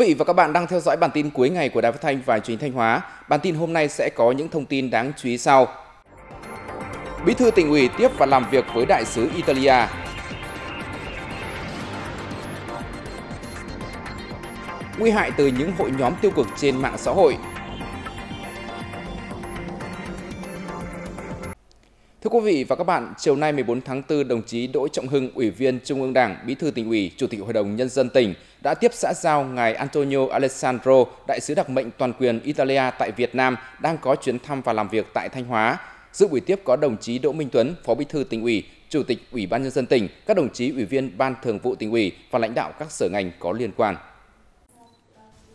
vị và các bạn đang theo dõi bản tin cuối ngày của Đài Phát Thanh và Truyền Thanh Hóa. Bản tin hôm nay sẽ có những thông tin đáng chú ý sau. Bí thư tỉnh ủy tiếp và làm việc với đại sứ Italia. Nguy hại từ những hội nhóm tiêu cực trên mạng xã hội, Thưa quý vị và các bạn, chiều nay 14 tháng 4, đồng chí Đỗ Trọng Hưng, Ủy viên Trung ương Đảng, Bí thư tỉnh ủy, Chủ tịch Hội đồng Nhân dân tỉnh đã tiếp xã giao ngài Antonio Alessandro, đại sứ đặc mệnh toàn quyền Italia tại Việt Nam đang có chuyến thăm và làm việc tại Thanh Hóa. Dự buổi tiếp có đồng chí Đỗ Minh Tuấn, Phó Bí thư tỉnh ủy, Chủ tịch Ủy ban Nhân dân tỉnh, các đồng chí Ủy viên Ban Thường vụ tỉnh ủy và lãnh đạo các sở ngành có liên quan.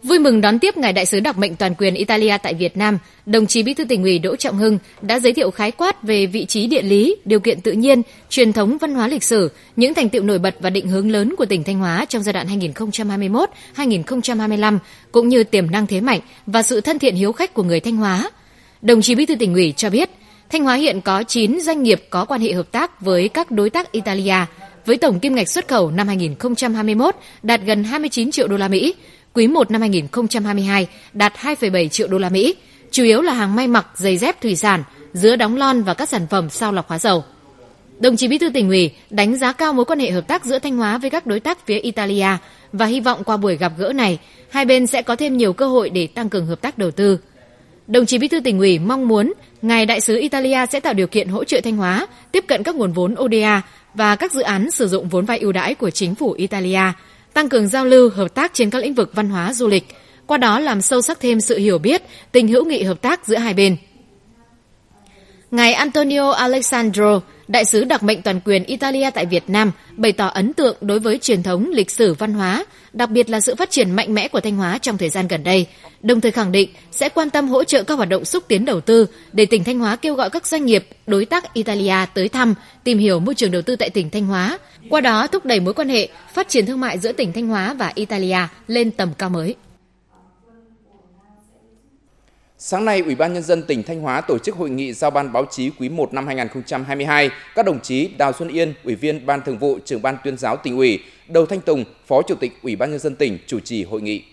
Vui mừng đón tiếp ngài đại sứ đặc mệnh toàn quyền Italia tại Việt Nam, đồng chí Bí thư tỉnh ủy Đỗ Trọng Hưng đã giới thiệu khái quát về vị trí địa lý, điều kiện tự nhiên, truyền thống văn hóa lịch sử, những thành tựu nổi bật và định hướng lớn của tỉnh Thanh Hóa trong giai đoạn 2021-2025 cũng như tiềm năng thế mạnh và sự thân thiện hiếu khách của người Thanh Hóa. Đồng chí Bí thư tỉnh ủy cho biết, Thanh Hóa hiện có 9 doanh nghiệp có quan hệ hợp tác với các đối tác Italia với tổng kim ngạch xuất khẩu năm 2021 đạt gần 29 triệu đô la Mỹ, quý 1 năm 2022 đạt 2,7 triệu đô la Mỹ, chủ yếu là hàng may mặc, giày dép thủy sản, dứa đóng lon và các sản phẩm sau lọc hóa dầu. Đồng chí Bí thư tỉnh ủy đánh giá cao mối quan hệ hợp tác giữa Thanh Hóa với các đối tác phía Italia và hy vọng qua buổi gặp gỡ này, hai bên sẽ có thêm nhiều cơ hội để tăng cường hợp tác đầu tư. Đồng chí Bí thư tỉnh ủy mong muốn ngài đại sứ Italia sẽ tạo điều kiện hỗ trợ Thanh Hóa tiếp cận các nguồn vốn ODA và các dự án sử dụng vốn vay ưu đãi của chính phủ Italia tăng cường giao lưu, hợp tác trên các lĩnh vực văn hóa du lịch, qua đó làm sâu sắc thêm sự hiểu biết, tình hữu nghị hợp tác giữa hai bên. Ngài Antonio Alexandro, đại sứ đặc mệnh toàn quyền Italia tại Việt Nam bày tỏ ấn tượng đối với truyền thống lịch sử văn hóa, đặc biệt là sự phát triển mạnh mẽ của Thanh Hóa trong thời gian gần đây, đồng thời khẳng định sẽ quan tâm hỗ trợ các hoạt động xúc tiến đầu tư để tỉnh Thanh Hóa kêu gọi các doanh nghiệp, đối tác Italia tới thăm, tìm hiểu môi trường đầu tư tại tỉnh Thanh Hóa, qua đó thúc đẩy mối quan hệ phát triển thương mại giữa tỉnh Thanh Hóa và Italia lên tầm cao mới. Sáng nay, Ủy ban Nhân dân tỉnh Thanh Hóa tổ chức hội nghị giao ban báo chí quý 1 năm 2022. Các đồng chí Đào Xuân Yên, Ủy viên Ban Thường vụ, Trưởng ban Tuyên giáo tỉnh ủy, Đầu Thanh Tùng, Phó Chủ tịch Ủy ban Nhân dân tỉnh chủ trì hội nghị.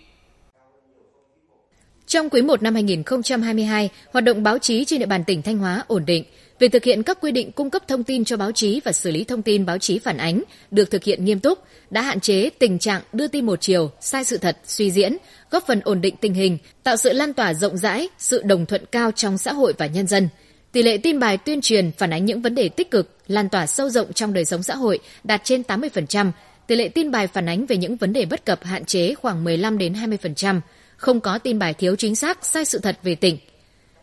Trong quý 1 năm 2022, hoạt động báo chí trên địa bàn tỉnh Thanh Hóa ổn định. Việc thực hiện các quy định cung cấp thông tin cho báo chí và xử lý thông tin báo chí phản ánh được thực hiện nghiêm túc, đã hạn chế tình trạng đưa tin một chiều, sai sự thật, suy diễn, góp phần ổn định tình hình, tạo sự lan tỏa rộng rãi, sự đồng thuận cao trong xã hội và nhân dân. Tỷ lệ tin bài tuyên truyền phản ánh những vấn đề tích cực, lan tỏa sâu rộng trong đời sống xã hội đạt trên 80%, tỷ lệ tin bài phản ánh về những vấn đề bất cập hạn chế khoảng 15 đến 20% không có tin bài thiếu chính xác, sai sự thật về tỉnh.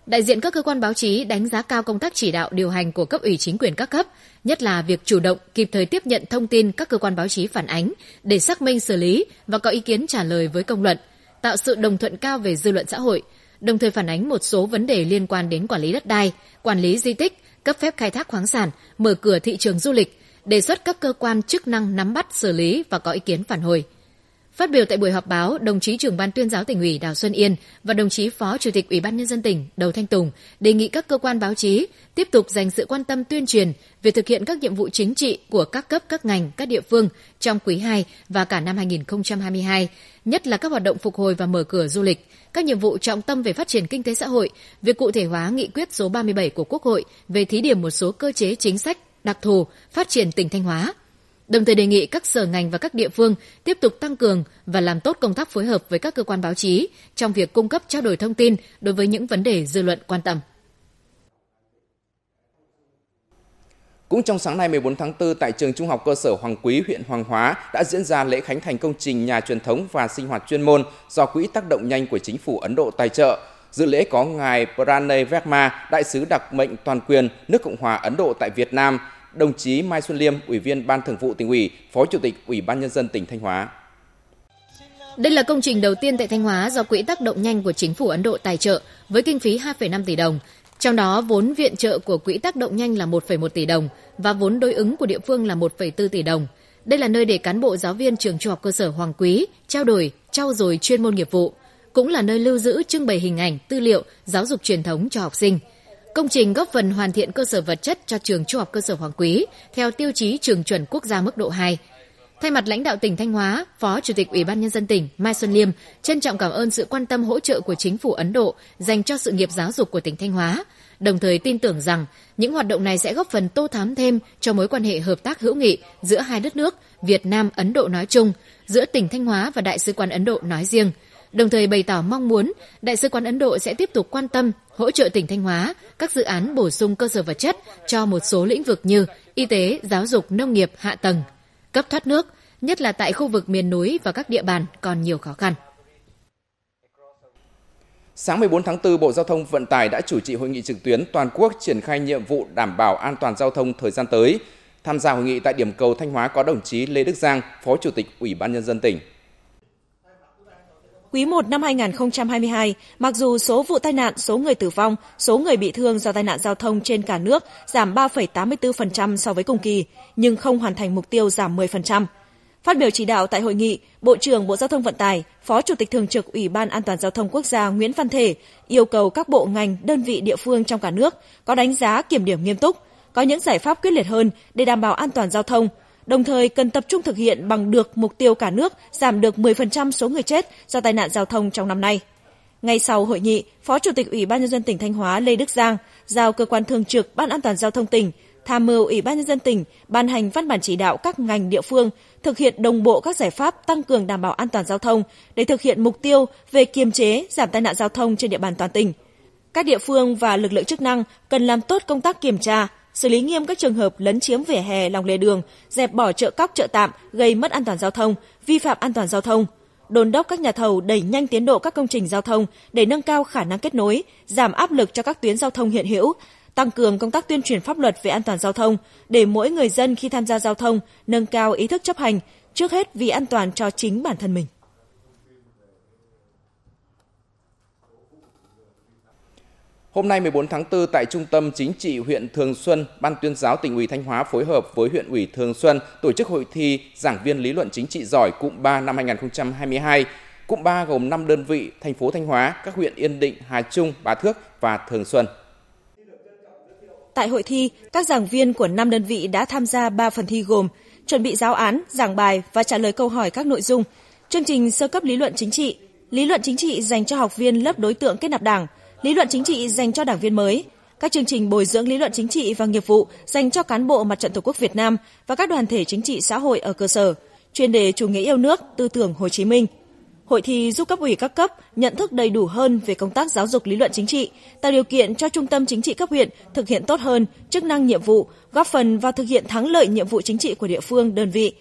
Đại diện các cơ quan báo chí đánh giá cao công tác chỉ đạo điều hành của cấp ủy chính quyền các cấp, nhất là việc chủ động kịp thời tiếp nhận thông tin các cơ quan báo chí phản ánh để xác minh xử lý và có ý kiến trả lời với công luận, tạo sự đồng thuận cao về dư luận xã hội, đồng thời phản ánh một số vấn đề liên quan đến quản lý đất đai, quản lý di tích, cấp phép khai thác khoáng sản, mở cửa thị trường du lịch, đề xuất các cơ quan chức năng nắm bắt xử lý và có ý kiến phản hồi. Phát biểu tại buổi họp báo, đồng chí trưởng ban tuyên giáo tỉnh ủy Đào Xuân Yên và đồng chí phó chủ tịch Ủy ban nhân dân tỉnh Đầu Thanh Tùng đề nghị các cơ quan báo chí tiếp tục dành sự quan tâm tuyên truyền về thực hiện các nhiệm vụ chính trị của các cấp các ngành, các địa phương trong quý 2 và cả năm 2022, nhất là các hoạt động phục hồi và mở cửa du lịch, các nhiệm vụ trọng tâm về phát triển kinh tế xã hội, việc cụ thể hóa nghị quyết số 37 của Quốc hội về thí điểm một số cơ chế chính sách đặc thù phát triển tỉnh Thanh Hóa, đồng thời đề nghị các sở ngành và các địa phương tiếp tục tăng cường và làm tốt công tác phối hợp với các cơ quan báo chí trong việc cung cấp trao đổi thông tin đối với những vấn đề dư luận quan tâm. Cũng trong sáng nay 14 tháng 4 tại trường Trung học cơ sở Hoàng Quý, huyện Hoàng Hóa đã diễn ra lễ khánh thành công trình nhà truyền thống và sinh hoạt chuyên môn do Quỹ tác động nhanh của chính phủ Ấn Độ tài trợ. Dự lễ có ngài Pranay Verma, đại sứ đặc mệnh toàn quyền nước Cộng hòa Ấn Độ tại Việt Nam, đồng chí Mai Xuân Liêm, Ủy viên Ban Thường vụ tỉnh ủy, Phó Chủ tịch Ủy ban nhân dân tỉnh Thanh Hóa. Đây là công trình đầu tiên tại Thanh Hóa do Quỹ tác động nhanh của chính phủ Ấn Độ tài trợ với kinh phí 2,5 tỷ đồng. Trong đó, vốn viện trợ của Quỹ tác động nhanh là 1,1 tỷ đồng và vốn đối ứng của địa phương là 1,4 tỷ đồng. Đây là nơi để cán bộ giáo viên trường trung học cơ sở Hoàng Quý trao đổi, trao dồi chuyên môn nghiệp vụ, cũng là nơi lưu giữ trưng bày hình ảnh, tư liệu giáo dục truyền thống cho học sinh – Công trình góp phần hoàn thiện cơ sở vật chất cho trường Trung học cơ sở Hoàng Quý theo tiêu chí trường chuẩn quốc gia mức độ 2. Thay mặt lãnh đạo tỉnh Thanh Hóa, Phó Chủ tịch Ủy ban nhân dân tỉnh Mai Xuân Liêm trân trọng cảm ơn sự quan tâm hỗ trợ của chính phủ Ấn Độ dành cho sự nghiệp giáo dục của tỉnh Thanh Hóa, đồng thời tin tưởng rằng những hoạt động này sẽ góp phần tô thắm thêm cho mối quan hệ hợp tác hữu nghị giữa hai đất nước Việt Nam Ấn Độ nói chung, giữa tỉnh Thanh Hóa và Đại sứ quán Ấn Độ nói riêng – đồng thời bày tỏ mong muốn Đại sứ quán Ấn Độ sẽ tiếp tục quan tâm, hỗ trợ tỉnh Thanh Hóa các dự án bổ sung cơ sở vật chất cho một số lĩnh vực như y tế, giáo dục, nông nghiệp, hạ tầng, cấp thoát nước, nhất là tại khu vực miền núi và các địa bàn còn nhiều khó khăn. Sáng 14 tháng 4, Bộ Giao thông Vận tải đã chủ trì hội nghị trực tuyến toàn quốc triển khai nhiệm vụ đảm bảo an toàn giao thông thời gian tới. Tham gia hội nghị tại điểm cầu Thanh Hóa có đồng chí Lê Đức Giang, Phó Chủ tịch Ủy ban Nhân dân tỉnh. Quý 1 năm 2022, mặc dù số vụ tai nạn, số người tử vong, số người bị thương do tai nạn giao thông trên cả nước giảm 3,84% so với cùng kỳ, nhưng không hoàn thành mục tiêu giảm 10%. Phát biểu chỉ đạo tại hội nghị, Bộ trưởng Bộ Giao thông Vận tải, Phó Chủ tịch Thường trực Ủy ban An toàn Giao thông Quốc gia Nguyễn Văn Thể yêu cầu các bộ ngành, đơn vị địa phương trong cả nước có đánh giá kiểm điểm nghiêm túc, có những giải pháp quyết liệt hơn để đảm bảo an toàn giao thông, đồng thời cần tập trung thực hiện bằng được mục tiêu cả nước giảm được 10% số người chết do tai nạn giao thông trong năm nay. Ngay sau hội nghị, Phó Chủ tịch Ủy ban nhân dân tỉnh Thanh Hóa Lê Đức Giang giao cơ quan thường trực Ban An toàn giao thông tỉnh tham mưu Ủy ban nhân dân tỉnh ban hành văn bản chỉ đạo các ngành địa phương thực hiện đồng bộ các giải pháp tăng cường đảm bảo an toàn giao thông để thực hiện mục tiêu về kiềm chế giảm tai nạn giao thông trên địa bàn toàn tỉnh. Các địa phương và lực lượng chức năng cần làm tốt công tác kiểm tra, xử lý nghiêm các trường hợp lấn chiếm vỉa hè lòng lề đường, dẹp bỏ chợ cóc chợ tạm gây mất an toàn giao thông, vi phạm an toàn giao thông, đồn đốc các nhà thầu đẩy nhanh tiến độ các công trình giao thông để nâng cao khả năng kết nối, giảm áp lực cho các tuyến giao thông hiện hữu, tăng cường công tác tuyên truyền pháp luật về an toàn giao thông để mỗi người dân khi tham gia giao thông nâng cao ý thức chấp hành, trước hết vì an toàn cho chính bản thân mình. Hôm nay 14 tháng 4 tại Trung tâm Chính trị huyện Thường Xuân, Ban tuyên giáo tỉnh ủy Thanh Hóa phối hợp với huyện ủy Thường Xuân tổ chức hội thi giảng viên lý luận chính trị giỏi cụm 3 năm 2022. Cụm 3 gồm 5 đơn vị, thành phố Thanh Hóa, các huyện Yên Định, Hà Trung, Bá Thước và Thường Xuân. Tại hội thi, các giảng viên của 5 đơn vị đã tham gia 3 phần thi gồm chuẩn bị giáo án, giảng bài và trả lời câu hỏi các nội dung, chương trình sơ cấp lý luận chính trị, lý luận chính trị dành cho học viên lớp đối tượng kết nạp đảng – lý luận chính trị dành cho đảng viên mới, các chương trình bồi dưỡng lý luận chính trị và nghiệp vụ dành cho cán bộ Mặt trận Tổ quốc Việt Nam và các đoàn thể chính trị xã hội ở cơ sở, chuyên đề chủ nghĩa yêu nước, tư tưởng Hồ Chí Minh. Hội thi giúp cấp ủy các cấp nhận thức đầy đủ hơn về công tác giáo dục lý luận chính trị, tạo điều kiện cho trung tâm chính trị cấp huyện thực hiện tốt hơn chức năng nhiệm vụ, góp phần vào thực hiện thắng lợi nhiệm vụ chính trị của địa phương, đơn vị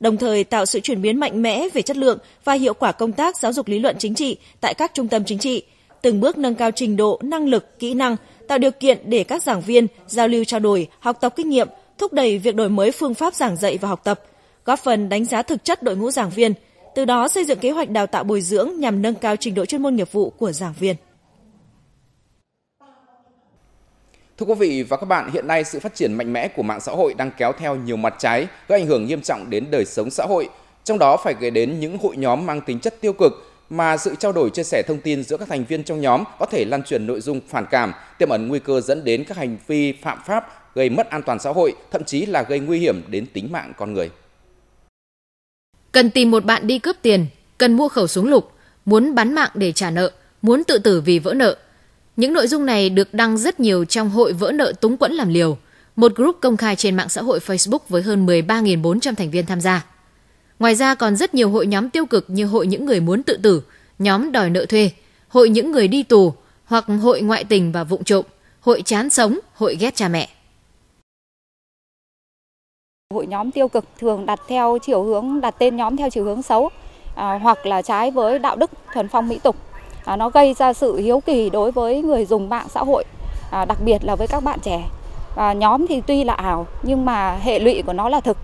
đồng thời tạo sự chuyển biến mạnh mẽ về chất lượng và hiệu quả công tác giáo dục lý luận chính trị tại các trung tâm chính trị, từng bước nâng cao trình độ, năng lực, kỹ năng, tạo điều kiện để các giảng viên giao lưu trao đổi, học tập kinh nghiệm, thúc đẩy việc đổi mới phương pháp giảng dạy và học tập, góp phần đánh giá thực chất đội ngũ giảng viên, từ đó xây dựng kế hoạch đào tạo bồi dưỡng nhằm nâng cao trình độ chuyên môn nghiệp vụ của giảng viên. Thưa quý vị và các bạn, hiện nay sự phát triển mạnh mẽ của mạng xã hội đang kéo theo nhiều mặt trái, gây ảnh hưởng nghiêm trọng đến đời sống xã hội, trong đó phải kể đến những hội nhóm mang tính chất tiêu cực mà sự trao đổi chia sẻ thông tin giữa các thành viên trong nhóm có thể lan truyền nội dung phản cảm, tiềm ẩn nguy cơ dẫn đến các hành vi phạm pháp, gây mất an toàn xã hội, thậm chí là gây nguy hiểm đến tính mạng con người. Cần tìm một bạn đi cướp tiền, cần mua khẩu súng lục, muốn bán mạng để trả nợ, muốn tự tử vì vỡ nợ. Những nội dung này được đăng rất nhiều trong hội vỡ nợ túng quẫn làm liều, một group công khai trên mạng xã hội Facebook với hơn 13.400 thành viên tham gia. Ngoài ra còn rất nhiều hội nhóm tiêu cực như hội những người muốn tự tử, nhóm đòi nợ thuê, hội những người đi tù hoặc hội ngoại tình và vụng trộm, hội chán sống, hội ghét cha mẹ. Hội nhóm tiêu cực thường đặt theo chiều hướng đặt tên nhóm theo chiều hướng xấu à, hoặc là trái với đạo đức thuần phong mỹ tục. À, nó gây ra sự hiếu kỳ đối với người dùng mạng xã hội, à, đặc biệt là với các bạn trẻ. À, nhóm thì tuy là ảo nhưng mà hệ lụy của nó là thực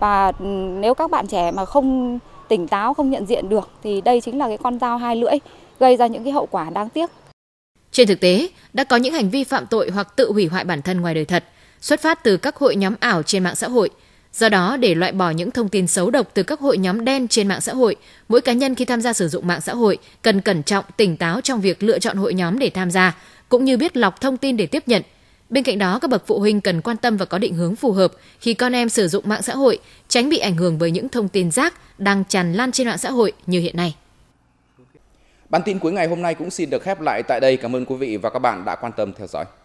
và ừ, nếu các bạn trẻ mà không tỉnh táo không nhận diện được thì đây chính là cái con dao hai lưỡi gây ra những cái hậu quả đáng tiếc. Trên thực tế, đã có những hành vi phạm tội hoặc tự hủy hoại bản thân ngoài đời thật, xuất phát từ các hội nhóm ảo trên mạng xã hội. Do đó, để loại bỏ những thông tin xấu độc từ các hội nhóm đen trên mạng xã hội, mỗi cá nhân khi tham gia sử dụng mạng xã hội cần cẩn trọng, tỉnh táo trong việc lựa chọn hội nhóm để tham gia, cũng như biết lọc thông tin để tiếp nhận – Bên cạnh đó, các bậc phụ huynh cần quan tâm và có định hướng phù hợp khi con em sử dụng mạng xã hội, tránh bị ảnh hưởng bởi những thông tin rác đang tràn lan trên mạng xã hội như hiện nay. Bản tin cuối ngày hôm nay cũng xin được khép lại tại đây. Cảm ơn quý vị và các bạn đã quan tâm theo dõi.